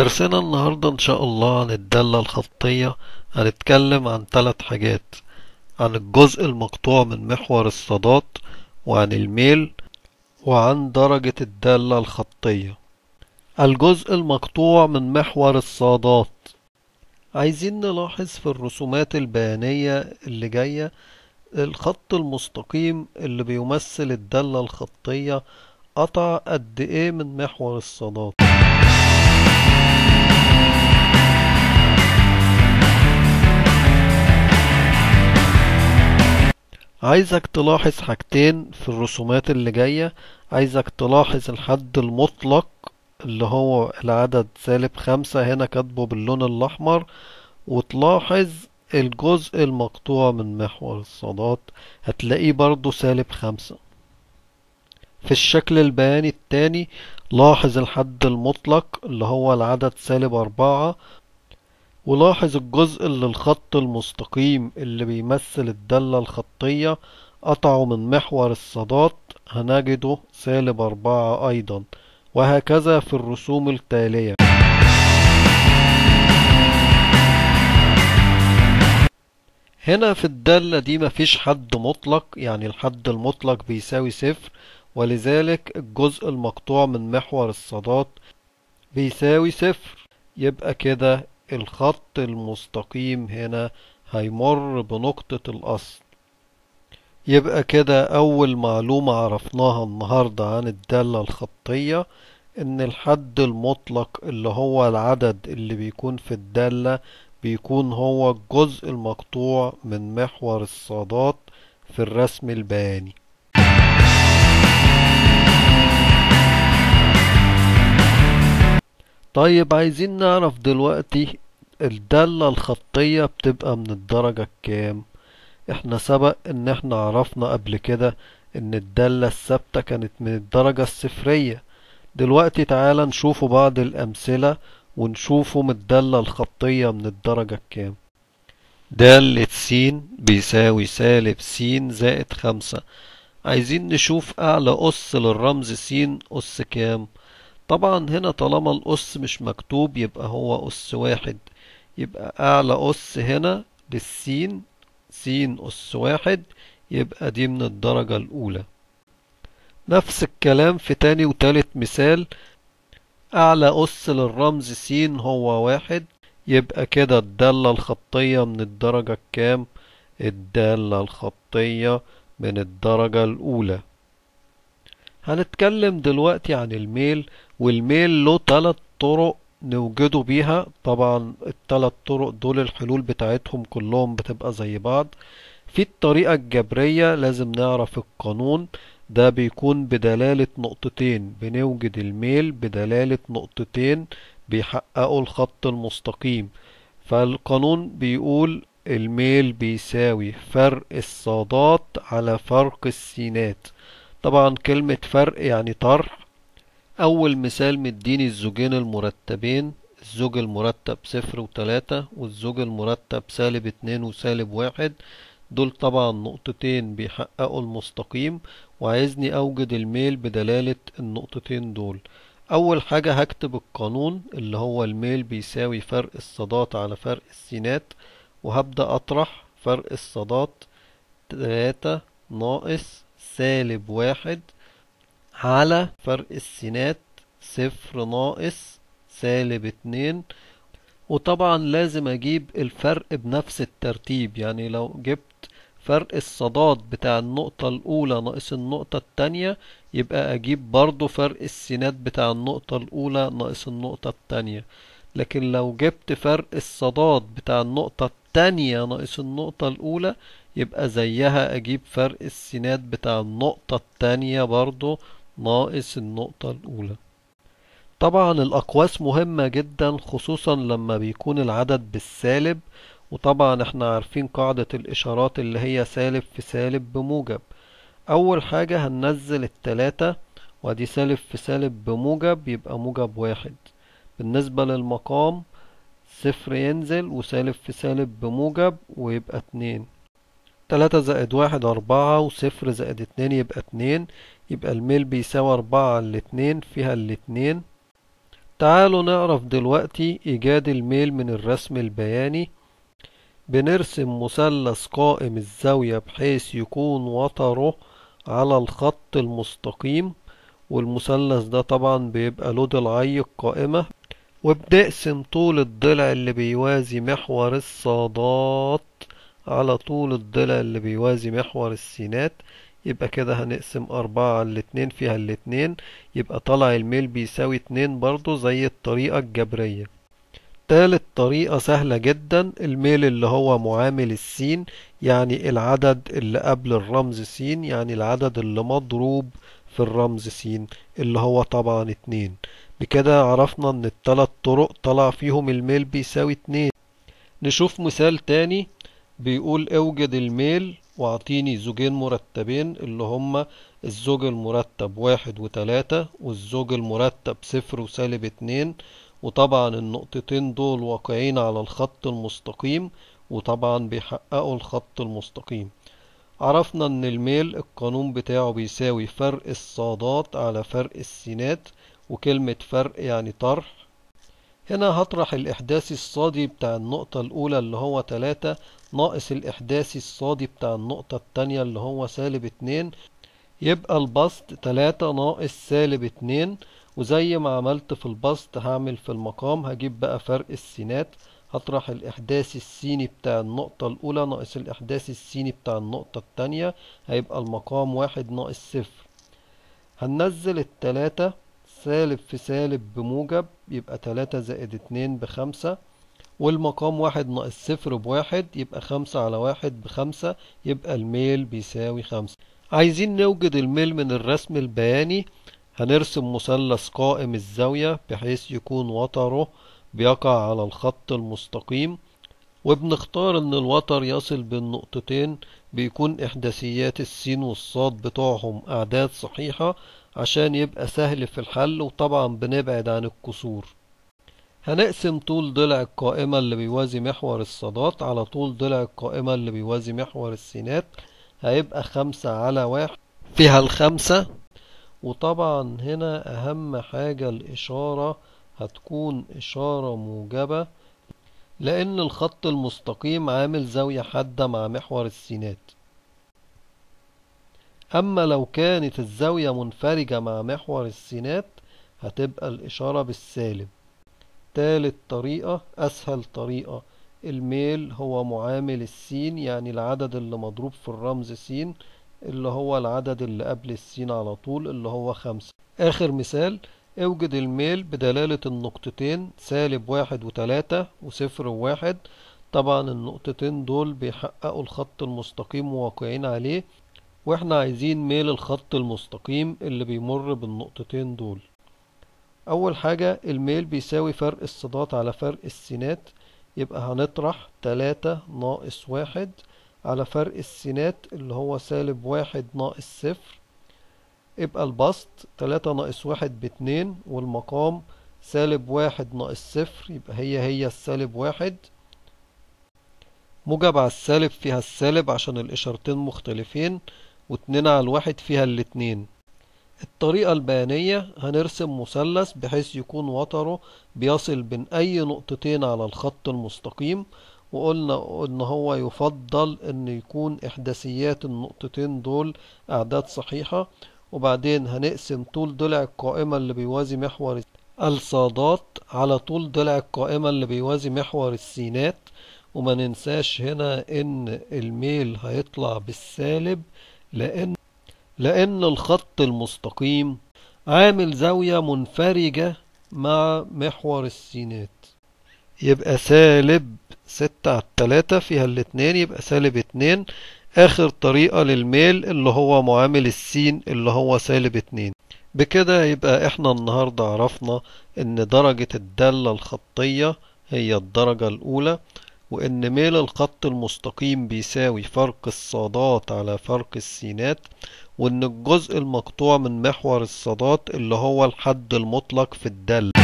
درسنا النهاردة إن شاء الله عن الدالة الخطية هنتكلم عن ثلاث حاجات عن الجزء المقطوع من محور الصادات وعن الميل وعن درجة الدالة الخطية الجزء المقطوع من محور الصادات عايزين نلاحظ في الرسومات البيانية اللي جاية الخط المستقيم اللي بيمثل الدالة الخطية قطع قد ايه من محور الصادات عايزك تلاحظ حاجتين في الرسومات اللي جاية عايزك تلاحظ الحد المطلق اللي هو العدد سالب خمسة هنا كاتبه باللون الأحمر وتلاحظ الجزء المقطوع من محور الصادات هتلاقيه برضو سالب خمسة في الشكل البياني التاني لاحظ الحد المطلق اللي هو العدد سالب أربعة ولاحظ الجزء اللي الخط المستقيم اللي بيمثل الدالة الخطية قطعه من محور الصادات هنجده سالب أربعة أيضا وهكذا في الرسوم التالية هنا في الدالة دي مفيش حد مطلق يعني الحد المطلق بيساوي صفر ولذلك الجزء المقطوع من محور الصادات بيساوي صفر يبقى كده الخط المستقيم هنا هيمر بنقطة الأصل يبقى كده أول معلومة عرفناها النهاردة عن الدالة الخطية إن الحد المطلق اللي هو العدد اللي بيكون في الدالة بيكون هو الجزء المقطوع من محور الصادات في الرسم البياني طيب عايزين نعرف دلوقتي الدالة الخطية بتبقى من الدرجة الكام احنا سبق ان احنا عرفنا قبل كده ان الدالة الثابتة كانت من الدرجة الصفرية دلوقتي تعالى نشوفوا بعض الامثلة ونشوفوا الدالة الخطية من الدرجة الكام دالة س بيساوي سالب س زائد خمسة عايزين نشوف اعلى اس للرمز س اس كام طبعا هنا طالما الأس مش مكتوب يبقى هو أس واحد يبقى أعلى أس هنا للسين سين أس واحد يبقى دي من الدرجة الأولى نفس الكلام في تاني وتالت مثال أعلى أس للرمز سين هو واحد يبقى كده الدالة الخطية من الدرجة الكام؟ الدالة الخطية من الدرجة الأولى هنتكلم دلوقتي عن الميل والميل له تلات طرق نوجده بيها طبعا التلات طرق دول الحلول بتاعتهم كلهم بتبقى زي بعض في الطريقة الجبرية لازم نعرف القانون ده بيكون بدلالة نقطتين بنوجد الميل بدلالة نقطتين بيحققوا الخط المستقيم فالقانون بيقول الميل بيساوي فرق الصادات على فرق السينات طبعا كلمة فرق يعني طرح أول مثال مديني الزوجين المرتبين الزوج المرتب صفر وتلاتة والزوج المرتب سالب اتنين وسالب واحد دول طبعا نقطتين بيحققوا المستقيم وعايزني أوجد الميل بدلالة النقطتين دول أول حاجة هكتب القانون اللي هو الميل بيساوي فرق الصادات على فرق السينات وهبدأ أطرح فرق الصادات تلاتة ناقص سالب واحد على فرق السينات صفر ناقص سالب اتنين وطبعا لازم اجيب الفرق بنفس الترتيب يعني لو جبت فرق الصداد بتاع النقطة الأولى ناقص النقطة التانية يبقى أجيب برضو فرق السينات بتاع النقطة الأولى ناقص النقطة التانية لكن لو جبت فرق الصداد بتاع النقطة التانية ناقص النقطة الأولى يبقى زيها أجيب فرق السينات بتاع النقطة التانية برضو ناقص النقطة الأولى طبعا الأقواس مهمة جدا خصوصا لما بيكون العدد بالسالب وطبعا احنا عارفين قاعدة الإشارات اللي هي سالب في سالب بموجب أول حاجة هننزل التلاتة ودي سالب في سالب بموجب يبقى موجب واحد بالنسبة للمقام صفر ينزل وسالب في سالب بموجب ويبقى اتنين تلاتة زائد واحد أربعة وصفر زائد اتنين يبقى اتنين يبقى الميل بيساوي أربعة على الاتنين فيها الاتنين تعالوا نعرف دلوقتي إيجاد الميل من الرسم البياني بنرسم مثلث قائم الزاوية بحيث يكون وتره على الخط المستقيم والمثلث ده طبعا بيبقى له ضلعي القائمة وبنقسم طول الضلع اللي بيوازي محور الصادات على طول الضلع اللي بيوازي محور السينات يبقى كده هنقسم أربعة على الاتنين فيها الاتنين يبقى طلع الميل بيساوي اتنين برضو زي الطريقة الجبرية تالت طريقة سهلة جدا الميل اللي هو معامل السين يعني العدد اللي قبل الرمز سين يعني العدد اللي مضروب في الرمز سين اللي هو طبعا اتنين بكده عرفنا ان التلات طرق طلع فيهم الميل بيساوي اتنين نشوف مثال تاني بيقول اوجد الميل واعطيني زوجين مرتبين اللي هما الزوج المرتب واحد وتلاتة والزوج المرتب صفر وسالب اتنين وطبعا النقطتين دول واقعين على الخط المستقيم وطبعا بيحققوا الخط المستقيم عرفنا ان الميل القانون بتاعه بيساوي فرق الصادات على فرق السينات وكلمة فرق يعني طرح هنا هطرح الإحداثي الصادي بتاع النقطة الأولى اللي هو تلاتة ناقص الإحداثي الصادي بتاع النقطة التانية اللي هو سالب اتنين يبقى البسط تلاتة ناقص سالب اتنين وزي ما عملت في البسط هعمل في المقام هجيب بقى فرق السينات هطرح الإحداث السيني بتاع النقطة الأولى ناقص الإحداث السيني بتاع النقطة التانية هيبقى المقام واحد ناقص صفر هننزل التلاتة سالب في سالب بموجب يبقى تلاتة زائد اتنين بخمسة والمقام واحد ناقص صفر بواحد يبقى خمسة على واحد بخمسة يبقى الميل بيساوي خمسة عايزين نوجد الميل من الرسم البياني هنرسم مثلث قائم الزاوية بحيث يكون وتره بيقع على الخط المستقيم وبنختار ان الوتر يصل بالنقطتين بيكون احداثيات السين والصاد بتوعهم اعداد صحيحة عشان يبقى سهل في الحل وطبعا بنبعد عن الكسور هنقسم طول ضلع القائمة اللي بيوازي محور الصادات على طول ضلع القائمة اللي بيوازي محور السينات هيبقى خمسة على واحد فيها الخمسة وطبعا هنا أهم حاجة الإشارة هتكون إشارة موجبة لأن الخط المستقيم عامل زاوية حادة مع محور السينات أما لو كانت الزاوية منفرجة مع محور السينات هتبقى الإشارة بالسالب تالت طريقة أسهل طريقة الميل هو معامل السين يعني العدد اللي مضروب في الرمز سين اللي هو العدد اللي قبل السين على طول اللي هو خمسة آخر مثال اوجد الميل بدلالة النقطتين سالب واحد وتلاتة وصفر وواحد طبعا النقطتين دول بيحققوا الخط المستقيم واقعين عليه واحنا عايزين ميل الخط المستقيم اللي بيمر بالنقطتين دول اول حاجة الميل بيساوي فرق الصادات على فرق السينات يبقى هنطرح تلاتة ناقص واحد على فرق السينات اللي هو سالب واحد ناقص صفر يبقى البسط تلاتة ناقص واحد باتنين والمقام سالب واحد ناقص صفر يبقى هي هي السالب واحد موجب على السالب فيها السالب عشان الإشارتين مختلفين واتنين على الواحد فيها الاتنين الطريقة البيانية هنرسم مثلث بحيث يكون وتره بيصل بين أي نقطتين على الخط المستقيم وقلنا إن هو يفضل إن يكون إحداثيات النقطتين دول أعداد صحيحة وبعدين هنقسم طول ضلع القائمة اللي بيوازي محور الصادات على طول ضلع القائمة اللي بيوازي محور السينات وما ننساش هنا ان الميل هيطلع بالسالب لان لان الخط المستقيم عامل زاوية منفرجة مع محور السينات يبقى سالب ستة على التلاتة فيها الاتنين يبقى سالب اتنين آخر طريقة للميل اللي هو معامل السين اللي هو سالب اتنين بكده يبقى احنا النهاردة عرفنا ان درجة الدالة الخطية هي الدرجة الأولى وإن ميل الخط المستقيم بيساوي فرق الصادات على فرق السينات وإن الجزء المقطوع من محور الصادات اللي هو الحد المطلق في الدالة